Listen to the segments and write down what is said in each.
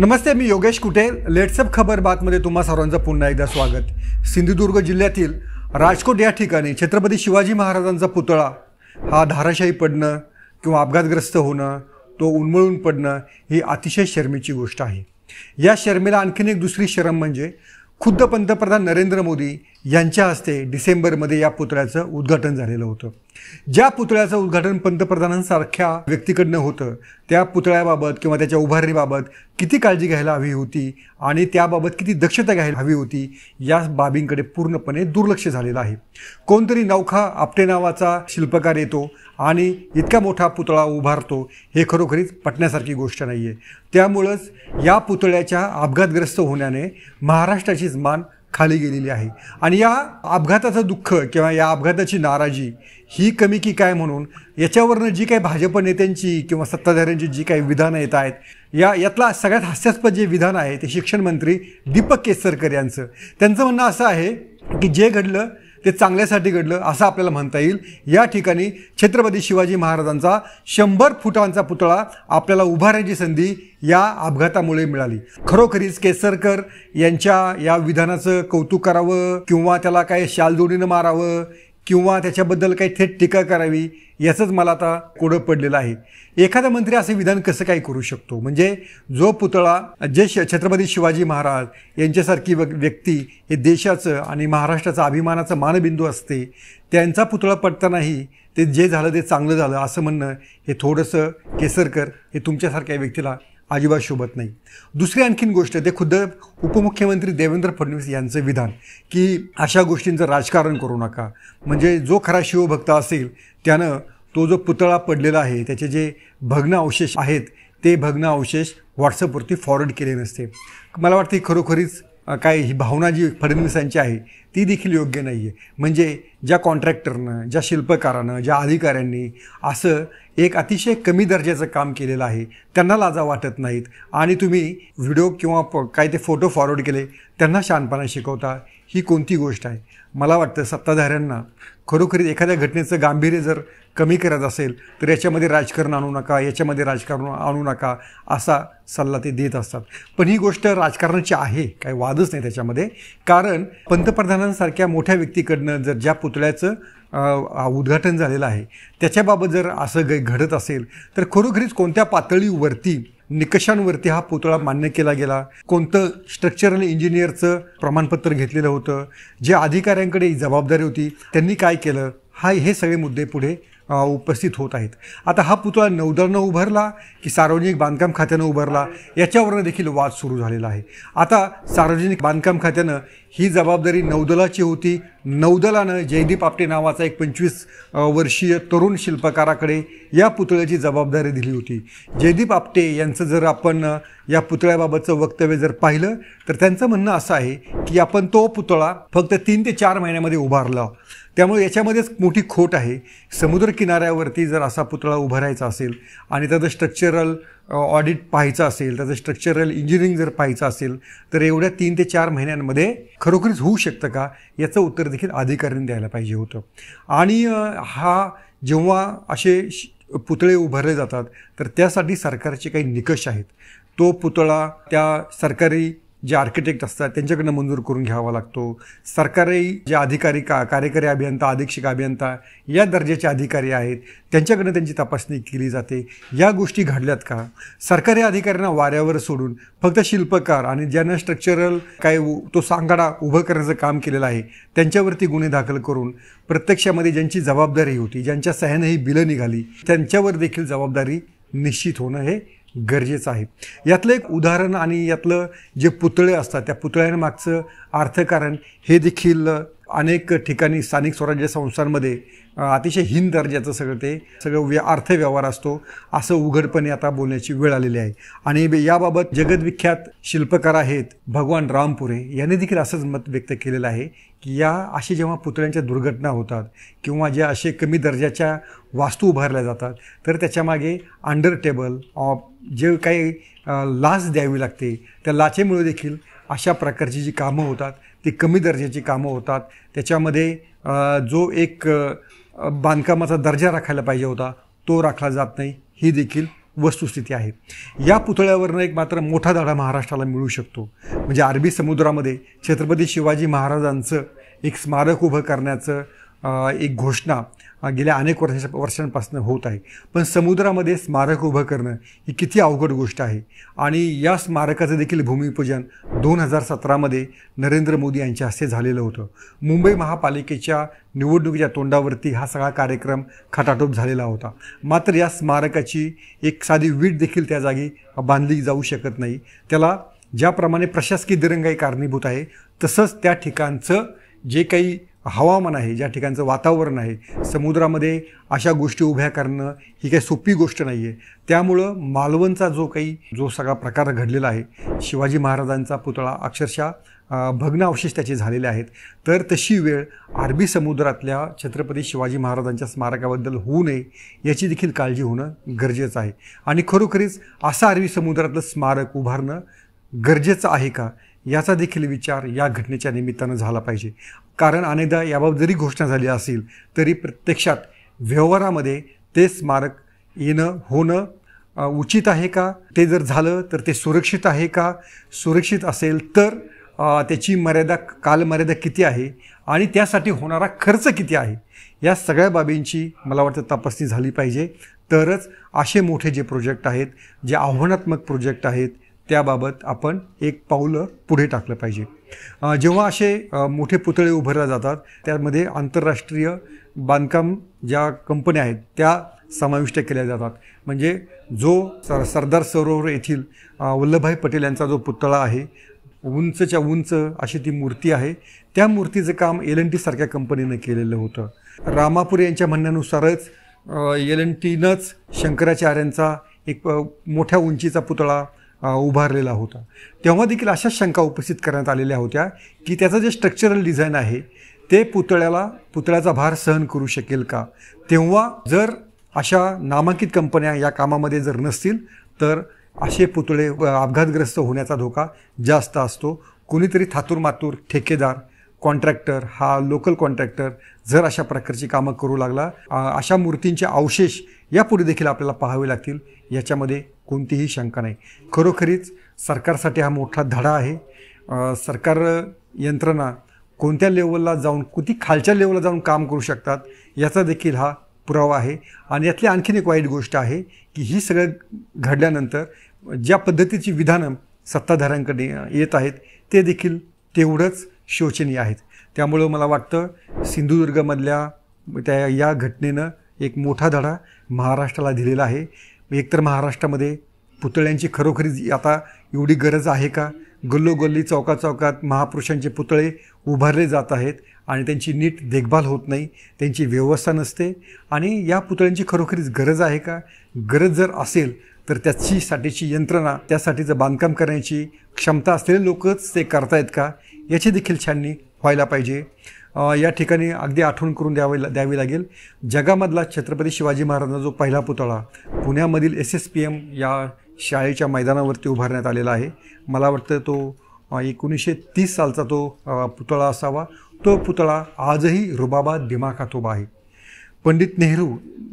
नमस्ते मी योगेश कुटेल लेट्सअप खबर बातमध्ये तुम्हा सर्वांचं पुन्हा एकदा स्वागत सिंधुदुर्ग जिल्ह्यातील राजकोट या ठिकाणी छत्रपती शिवाजी महाराजांचा पुतळा हा धाराशाही पडणं किंवा अपघातग्रस्त होणं तो उन्मळून पडणं ही अतिशय शर्मेची गोष्ट आहे या शर्मेला आणखीन एक दुसरी शरम म्हणजे खुद्द पंतप्रधान नरेंद्र मोदी यांच्या हस्ते डिसेंबरमध्ये या पुतळ्याचं उद्घाटन झालेलं होतं ज्या पुतळ्याचं उद्घाटन पंतप्रधानांसारख्या व्यक्तीकडनं होतं त्या पुतळ्याबाबत किंवा त्याच्या उभारणीबाबत किती काळजी घ्यायला हवी होती आणि त्याबाबत किती दक्षता घ्यायला हवी होती या बाबींकडे पूर्णपणे दुर्लक्ष झालेलं आहे कोणतरी नौखा आपटे नावाचा शिल्पकार येतो आणि इतका मोठा पुतळा उभारतो हे खरोखरीच पटण्यासारखी गोष्ट नाही आहे त्यामुळंच या पुतळ्याच्या अपघातग्रस्त होण्याने महाराष्ट्राचीच मान खाली गेलेली आहे आणि या अपघाताचं दुःख किंवा या अपघाताची नाराजी ही कमी की काय म्हणून याच्यावरनं जी काही भाजप नेत्यांची किंवा सत्ताधाऱ्यांची जी काही विधानं येत आहेत या यातला सगळ्यात हास्यास्पद जे विधान आहे ते शिक्षण मंत्री दीपक केसरकर यांचं त्यांचं म्हणणं असं आहे की जे घडलं ते चांगल्यासाठी घडलं असं आपल्याला म्हणता येईल या ठिकाणी छत्रपती शिवाजी महाराजांचा शंभर फुटांचा पुतळा आपल्याला उभारण्याची संधी या अपघातामुळे मिळाली खरोखरीच केसरकर यांच्या या विधानाचं कौतुक करावं किंवा त्याला काही शालजोडीनं मारावं किंवा त्याच्याबद्दल काही थेट टीका करावी याचंच मला आता कोडं पडलेलं आहे एखादा मंत्री असं विधान कसं काय करू शकतो म्हणजे जो पुतळा जे छत्रपती शिवाजी महाराज यांच्यासारखी व्यक्ती हे देशाचं आणि महाराष्ट्राचं अभिमानाचं मानबिंदू असते त्यांचा पुतळा पडतानाही ते जे झालं ते चांगलं झालं असं म्हणणं हे थोडंसं केसरकर हे तुमच्यासारख्या व्यक्तीला अजिबात शोभत नाही दुसरी आणखीन गोष्ट ते खुद्द उपमुख्यमंत्री देवेंद्र फडणवीस यांचं विधान की अशा गोष्टींचं राजकारण करू नका म्हणजे जो खरा शिवभक्त असेल त्यानं तो जो पुतळा पडलेला आहे त्याचे जे भग्न अवशेष आहेत ते भग्न अवशेष व्हॉट्सअपवरती फॉरवर्ड केले नसते मला वाटते खरोखरीच काय ही भावना जी फडणवीसांची आहे ती देखील योग्य नाही आहे म्हणजे ज्या कॉन्ट्रॅक्टरनं ज्या शिल्पकारानं ज्या अधिकाऱ्यांनी असं एक अतिशय कमी दर्जाचं काम केलेलं आहे त्यांना लाजा वाटत नाहीत आणि तुम्ही व्हिडिओ किंवा प काय ते फोटो फॉरवर्ड केले त्यांना शानपणा शिकवता ही कोणती गोष्ट आहे मला वाटतं सत्ताधाऱ्यांना खरोखरीच एखाद्या घटनेचं गांभीर्य जर कमी करत असेल तर याच्यामध्ये राजकारण आणू नका याच्यामध्ये राजकारण आणू नका असा सल्ला ते देत असतात पण ही गोष्ट राजकारणाची आहे काही वादच नाही त्याच्यामध्ये कारण पंतप्रधानांसारख्या मोठ्या व्यक्तीकडनं जर ज्या पुतळ्याचं उद्घाटन झालेलं आहे त्याच्याबाबत जर असं काही घडत असेल तर खरोखरीच कोणत्या पातळीवरती निकषांवरती हा पुतळा मान्य केला गेला कोणतं स्ट्रक्चरल इंजिनियरचं प्रमाणपत्र घेतलेलं होतं ज्या अधिकाऱ्यांकडे जबाबदारी होती त्यांनी काय केलं हा हे सगळे मुद्दे पुढे उपस्थित होत आहेत आता हा पुतळा नौदलनं उभारला की सार्वजनिक बांधकाम खात्यानं उभारला याच्यावरनं देखील वाद सुरू झालेला आहे आता सार्वजनिक बांधकाम खात्यानं ही जबाबदारी नौदलाची होती नौदलानं जयदीप आपटे नावाचा एक पंचवीस वर्षीय तरुण शिल्पकाराकडे या पुतळ्याची जबाबदारी दिली होती जयदीप आपटे यांचं जर आपण या पुतळ्याबाबतचं वक्तव्य जर पाहिलं तर त्यांचं म्हणणं असं आहे की आपण तो पुतळा फक्त तीन ते चार महिन्यामध्ये उभारला त्यामुळे याच्यामध्येच मोठी खोट आहे समुद्रकिनाऱ्यावरती जर असा पुतळा उभारायचा असेल आणि त्याचं स्ट्रक्चरल ऑडिट पाहायचं असेल त्याचं स्ट्रक्चरल इंजिनिअरिंग जर पाहायचं असेल तर एवढ्या तीन ते चार महिन्यांमध्ये खरोखरीच होऊ शकतं का याचं उत्तर देखील अधिकाऱ्यांनी द्यायला पाहिजे होतं आणि हा जेव्हा असे पुतळे उभारले जातात तर त्यासाठी सरकारचे काही निकष आहेत तो पुतळा त्या सरकारी जे आर्किटेक्ट असतात त्यांच्याकडनं मंजूर करून घ्यावा लागतो सरकारी जे अधिकारी का कार्यकारी अभियंता अधीक्षक अभियंता या दर्जाचे अधिकारी आहेत त्यांच्याकडनं त्यांची तपासणी केली जाते या गोष्टी घडल्यात का सरकारी अधिकाऱ्यांना वाऱ्यावर सोडून फक्त शिल्पकार आणि ज्यांना स्ट्रक्चरल काय तो सांगाडा उभं करण्याचं काम केलेलं आहे त्यांच्यावरती गुन्हे दाखल करून प्रत्यक्षामध्ये ज्यांची जबाबदारी होती ज्यांच्या सह्याने ही बिलं निघाली त्यांच्यावर देखील जबाबदारी निश्चित होणं हे गरजेचं आहे यातलं एक उदाहरण आणि यातलं जे पुतळे असतात त्या पुतळ्यांमागचं अर्थकारण हे देखील अनेक ठिकाणी स्थानिक स्वराज्य संस्थांमध्ये अतिशय हीन दर्जाचं सगळं ते सगळं व्य अर्थव्यवहार असतो असं उघडपणे आता बोलण्याची वेळ आलेली आहे आणि याबाबत जगदविख्यात शिल्पकार आहेत भगवान रामपुरे यांनी देखील असंच मत व्यक्त केलेलं आहे की या अशी जेव्हा पुतळ्यांच्या दुर्घटना होतात किंवा ज्या असे कमी दर्जाच्या वास्तू उभारल्या जातात तर त्याच्यामागे अंडर टेबल ऑफ जे काही लाच द्यावी लागते त्या लाचेमुळे देखील अशा प्रकारची जी कामं होतात ती कमी दर्जाची कामं होतात त्याच्यामध्ये जो एक बांधकामाचा दर्जा राखायला पाहिजे होता तो राखला जात नाही ही देखील वस्तुस्थिती आहे या पुतळ्यावरनं एक मात्र मोठा धडा महाराष्ट्राला मिळू शकतो म्हणजे अरबी समुद्रामध्ये छत्रपती शिवाजी महाराजांचं एक स्मारक उभं करण्याचं एक घोषणा गेल्या अनेक वर्षा वर्षांपासून होत आहे पण समुद्रामध्ये स्मारक उभं करणं ही किती अवघड गोष्ट आहे आणि या स्मारकाचं देखील भूमिपूजन दोन हजार सतरामध्ये नरेंद्र मोदी यांच्या हस्ते झालेलं होतं मुंबई महापालिकेच्या निवडणुकीच्या तोंडावरती हा सगळा कार्यक्रम खटाटोप झालेला होता मात्र या स्मारकाची एक साधी वीट देखील त्या जागी बांधली जाऊ शकत नाही त्याला ज्याप्रमाणे प्रशासकीय दिरंगाई कारणीभूत आहे तसंच त्या ठिकाणचं जे काही हवामान आहे ज्या ठिकाणचं वातावरण आहे समुद्रामध्ये अशा गोष्टी उभ्या करणं ही काही सोपी गोष्ट नाही आहे त्यामुळं मालवणचा जो काही जो सगळा प्रकार घडलेला आहे शिवाजी महाराजांचा पुतळा अक्षरशः भग्न अवशेष त्याचे झालेले आहेत तर तशी वेळ अरबी समुद्रातल्या छत्रपती शिवाजी महाराजांच्या स्मारकाबद्दल होऊ नये याची देखील काळजी होणं गरजेचं आहे आणि खरोखरीच असं अरबी समुद्रातलं स्मारक उभारणं गरजेचं आहे का याचा देखील विचार या घटनेच्या निमित्तानं झाला पाहिजे कारण अनेकदा याबाबत जरी घोषणा झाली असेल तरी प्रत्यक्षात व्यवहारामध्ये ते स्मारक येणं होणं उचित आहे का ते जर झालं तर ते सुरक्षित आहे का सुरक्षित असेल तर त्याची मर्यादा कालमर्यादा किती आहे आणि त्यासाठी होणारा खर्च किती आहे या सगळ्या बाबींची मला वाटतं तपासणी झाली पाहिजे तरच असे मोठे जे प्रोजेक्ट आहेत जे आव्हानात्मक प्रोजेक्ट आहेत त्याबाबत आपण एक पाऊलं पुढे टाकलं पाहिजे जेव्हा असे मोठे पुतळे उभारले जातात त्यामध्ये आंतरराष्ट्रीय बांधकाम ज्या कंपन्या आहेत त्या समाविष्ट केल्या जातात म्हणजे जो सर सरदार सरोवर येथील वल्लभभाई पटेल यांचा जो पुतळा आहे उंचच्या उंच अशी ती मूर्ती आहे त्या मूर्तीचं काम एल एन टीसारख्या कंपनीनं केलेलं होतं रामापुरे यांच्या म्हणण्यानुसारच एल एन टीनंच शंकराचार्यांचा एक मोठ्या उंचीचा पुतळा उभारलेला होता तेव्हा देखील अशा शंका उपस्थित करण्यात आलेल्या होत्या की त्याचं जे स्ट्रक्चरल डिझाईन आहे ते पुतळ्याला पुतळ्याचा भार सहन करू शकेल का तेव्हा जर अशा नामांकित कंपन्या या कामामध्ये जर नसतील तर असे पुतळे अपघातग्रस्त होण्याचा धोका जास्त असतो कोणीतरी थातूरमातूर ठेकेदार कॉन्ट्रॅक्टर हा लोकल कॉन्ट्रॅक्टर जर अशा प्रकारची कामं करू लागला अशा मूर्तींचे अवशेष यापुढे देखील आपल्याला पाहावे लागतील याच्यामध्ये कोणतीही शंका नाही खरोखरीच सरकारसाठी हा मोठा धडा आहे सरकार यंत्रणा कोणत्या लेवलला जाऊन किती खालच्या लेवलला जाऊन काम करू शकतात याचा देखील हा पुरावा आहे आणि यातली आणखीन एक वाईट गोष्ट आहे की ही सगळं घडल्यानंतर ज्या पद्धतीची विधानं सत्ताधाऱ्यांकडे येत आहेत ते देखील तेवढंच शोचनीय आहेत त्यामुळं मला वाटतं सिंधुदुर्गमधल्या त्या या घटनेनं एक मोठा धडा महाराष्ट्राला दिलेला आहे एकतर महाराष्ट्रामध्ये पुतळ्यांची खरोखरी आता एवढी गरज आहे का गल्लोगल्ली चौका चौकात महापुरुषांचे पुतळे उभारले जात आहेत आणि त्यांची नीट देखभाल होत नाही त्यांची व्यवस्था नसते आणि या पुतळ्यांची खरोखरीच गरज आहे का गरज जर असेल तर त्याची साठीची यंत्रणा त्यासाठीचं बांधकाम करण्याची क्षमता असलेले लोकच ते करतायत का याची देखील छाननी व्हायला पाहिजे या ठिकाणी अगदी आठवण करून द्यावी द्यावी लागेल जगामधला छत्रपती शिवाजी महाराजांचा जो पहिला पुतळा पुण्यामधील एस एस पी एम या शाळेच्या मैदानावरती उभारण्यात आलेला आहे मला वाटतं तो एकोणीसशे तीस सालचा तो पुतळा असावा तो पुतळा आजही रुबाबा दिमाखात उभा आहे पंडित नेहरू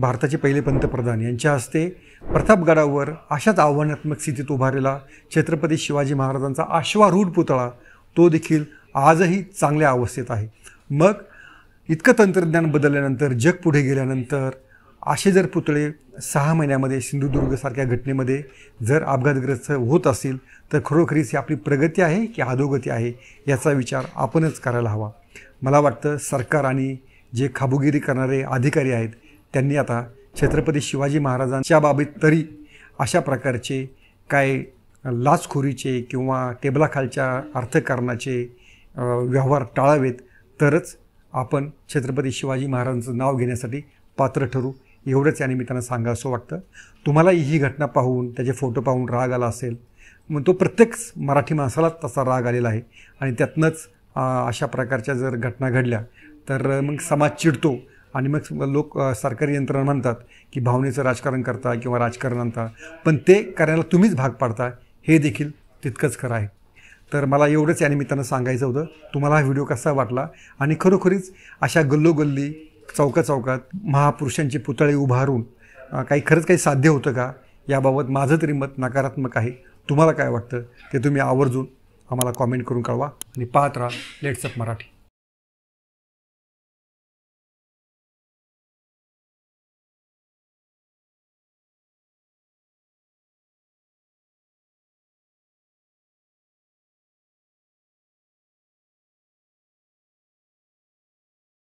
भारताचे पहिले पंतप्रधान यांच्या हस्ते प्रतापगडावर अशाच आव्हानात्मक स्थितीत उभारलेला छत्रपती शिवाजी महाराजांचा आश्वारूढ पुतळा तो देखील आजही चांगल्या अवस्थेत आहे मग इतकं तंत्रज्ञान बदलल्यानंतर जग पुढे गेल्यानंतर असे जर पुतळे सहा महिन्यामध्ये सिंधुदुर्गसारख्या घटनेमध्ये जर अपघातग्रस्त होत असतील तर खरोखरीच ही आपली प्रगती आहे की अधोगती आहे याचा विचार आपणच करायला हवा मला वाटतं सरकार आणि जे खाबुगिरी करणारे अधिकारी आहेत त्यांनी आता छत्रपती शिवाजी महाराजांच्या बाबतीत तरी अशा प्रकारचे काय लाचखोरीचे किंवा टेबलाखालच्या अर्थकारणाचे व्यवहार टाळावेत तरच आपण छत्रपती शिवाजी महाराजांचं नाव घेण्यासाठी पात्र ठरू एवढंच या निमित्तानं सांगा असं वाटतं तुम्हाला ही घटना पाहून त्याचे फोटो पाहून राग आला असेल मग तो प्रत्येक मराठी माणसालाच तसा राग आलेला आहे आणि त्यातनंच अशा प्रकारच्या जर घटना घडल्या तर मग समाज चिडतो आणि मग लोक सरकारी यंत्रणा म्हणतात की भावनेचं राजकारण करता किंवा राजकारण आणता पण ते करायला तुम्हीच भाग पाडता हे देखील तितकंच खरं आहे तर मला एवढंच या निमित्तानं सांगायचं होतं तुम्हाला हा व्हिडिओ कसा वाटला आणि खरोखरीच अशा गल्लोगल्ली चौका चौकात महापुरुषांचे पुतळे उभारून काही खरंच काही साध्य होतं का याबाबत माझं तरी मत नकारात्मक आहे तुम्हाला काय वाटतं ते तुम्ही आवर्जून आम्हाला कॉमेंट करून कळवा आणि पाहत राहा लेट्सअप मराठी